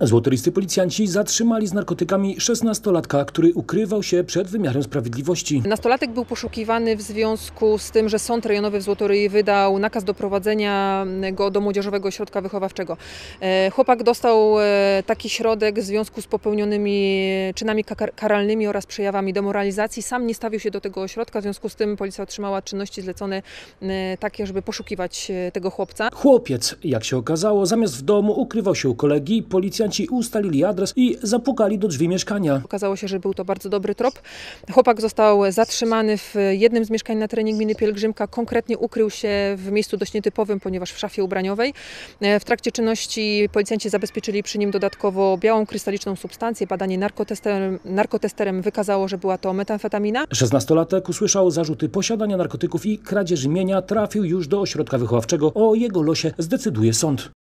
Złotoryscy policjanci zatrzymali z narkotykami 16-latka, który ukrywał się przed wymiarem sprawiedliwości. Nastolatek był poszukiwany w związku z tym, że sąd rejonowy w Złotoryi wydał nakaz doprowadzenia go do młodzieżowego ośrodka wychowawczego. E, chłopak dostał e, taki środek w związku z popełnionymi czynami karalnymi oraz przejawami demoralizacji. Sam nie stawił się do tego ośrodka, w związku z tym policja otrzymała czynności zlecone e, takie, żeby poszukiwać tego chłopca. Chłopiec, jak się okazało, zamiast w domu ukrywał się u kolegi i policja policjanci ustalili adres i zapukali do drzwi mieszkania. Okazało się, że był to bardzo dobry trop. Chłopak został zatrzymany w jednym z mieszkań na terenie gminy Pielgrzymka. Konkretnie ukrył się w miejscu dość nietypowym, ponieważ w szafie ubraniowej. E, w trakcie czynności policjanci zabezpieczyli przy nim dodatkowo białą krystaliczną substancję. Badanie narkotesterem, narkotesterem wykazało, że była to metamfetamina. 16-latek usłyszał zarzuty posiadania narkotyków i kradzieży mienia. Trafił już do ośrodka wychowawczego. O jego losie zdecyduje sąd.